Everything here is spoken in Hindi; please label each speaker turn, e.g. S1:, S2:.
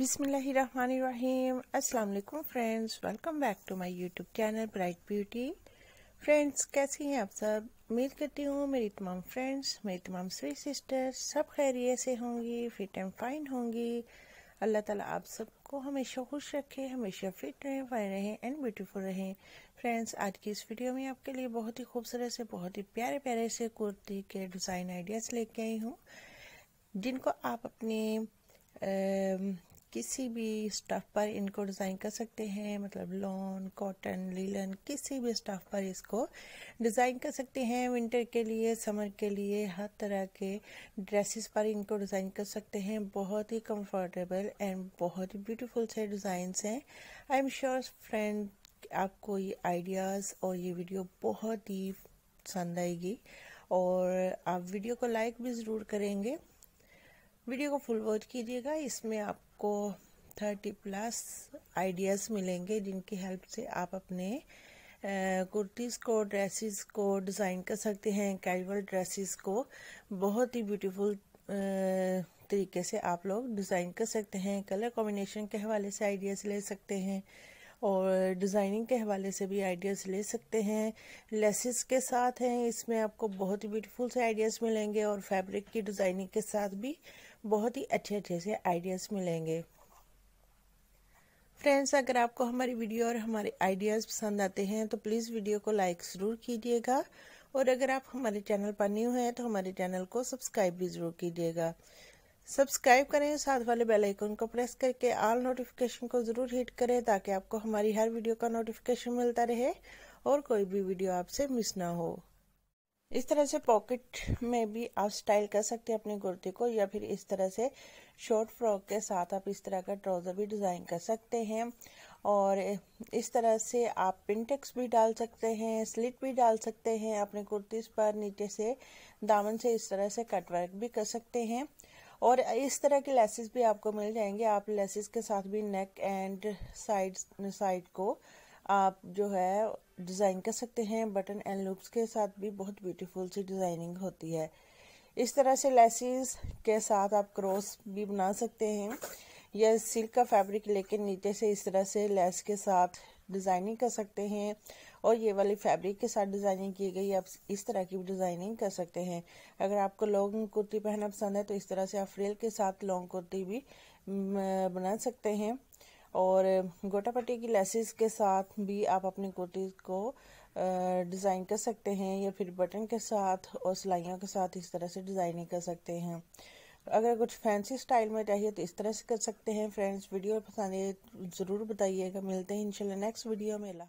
S1: बिसमीम अल्लाम friends welcome back to my YouTube channel bright beauty friends कैसी हैं आप सब उम्मीद करती हूँ मेरी तमाम फ्रेंड्स मेरी तमाम स्वीट सिस्टर्स सब खैरियत से होंगी फिट एंड फाइन होंगी अल्लाह ताला आप सबको हमेशा खुश रखे हमेशा फिट रहें फाइन रहें एंड ब्यूटीफुल रहें फ्रेंड्स आज की इस वीडियो में आपके लिए बहुत ही खूबसूरत से बहुत ही प्यारे प्यारे से कुर्ती के डिज़ाइन आइडियाज़ लेके आई हूँ जिनको आप अपने किसी भी स्टफ पर इनको डिज़ाइन कर सकते हैं मतलब लॉन कॉटन लीलन किसी भी स्टफ पर इसको डिज़ाइन कर सकते हैं विंटर के लिए समर के लिए हर तरह के ड्रेसेस पर इनको डिज़ाइन कर सकते हैं बहुत ही कंफर्टेबल एंड बहुत ही ब्यूटीफुल से डिजाइन हैं आई एम श्योर फ्रेंड आपको ये आइडियाज़ और ये वीडियो बहुत ही पसंद आएगी और आप वीडियो को लाइक भी ज़रूर करेंगे वीडियो को फुल वॉच कीजिएगा इसमें आपको थर्टी प्लस आइडियाज़ मिलेंगे जिनकी हेल्प से आप अपने कुर्तीज़ को ड्रेसेस को डिज़ाइन कर सकते हैं कैजुअल ड्रेसेस को बहुत ही ब्यूटीफुल तरीके से आप लोग डिज़ाइन कर सकते हैं कलर कॉम्बिनेशन के हवाले से आइडियाज़ ले सकते हैं और डिज़ाइनिंग के हवाले से भी आइडियाज़ ले सकते हैं लेसिस के साथ हैं इसमें आपको बहुत ही ब्यूटीफुल से आइडियाज़ मिलेंगे और फैब्रिक की डिज़ाइनिंग के साथ भी बहुत ही अच्छे अच्छे से आइडियाज़ मिलेंगे फ्रेंड्स अगर आपको हमारी वीडियो और हमारे आइडियाज़ पसंद आते हैं तो प्लीज़ वीडियो को लाइक ज़रूर कीजिएगा और अगर आप हमारे चैनल पर न्यू हैं तो हमारे चैनल को सब्सक्राइब भी ज़रूर कीजिएगा सब्सक्राइब करें साथ वाले बेल आइकन को प्रेस करके ऑल नोटिफिकेशन को ज़रूर हिट करें ताकि आपको हमारी हर वीडियो का नोटिफिकेशन मिलता रहे और कोई भी वीडियो आपसे मिस ना हो इस तरह से पॉकेट में भी आप स्टाइल कर सकते हैं अपनी कुर्ती को या फिर इस तरह से शॉर्ट फ्रॉक के साथ आप इस तरह का ट्राउज़र भी डिज़ाइन कर सकते हैं और इस तरह से आप पिनटेक्स भी डाल सकते हैं स्लिट भी डाल सकते हैं अपने कुर्तीस पर नीचे से दामन से इस तरह से कटवर्क भी कर सकते हैं और इस तरह के लेसेस भी आपको मिल जाएंगे आप लेसेस के साथ भी नेक एंड साइड साइड को आप जो है डिज़ाइन कर सकते हैं बटन एंड लूप्स के साथ भी बहुत ब्यूटीफुल सी डिज़ाइनिंग होती है इस तरह से लेसिस के साथ आप क्रॉस भी बना सकते हैं या सिल्क का फैब्रिक लेकर नीचे से इस तरह से लेस के साथ डिज़ाइनिंग कर सकते हैं और ये वाली फैब्रिक के साथ डिज़ाइनिंग की गई आप इस तरह की डिज़ाइनिंग कर सकते हैं अगर आपको लॉन्ग कुर्ती पहनना पसंद है तो इस तरह से आप फ्रिल के साथ लॉन्ग कुर्ती भी बना सकते हैं और गोटा पट्टी की लेसिस के साथ भी आप अपने कुर्ती को डिज़ाइन कर सकते हैं या फिर बटन के साथ और सिलाइयों के साथ इस तरह से डिज़ाइनिंग कर सकते हैं अगर कुछ फैंसी स्टाइल में चाहिए तो इस तरह से कर सकते हैं फ्रेंड्स वीडियो पसंद तो ज़रूर बताइएगा मिलते हैं इंशाल्लाह नेक्स्ट वीडियो में ला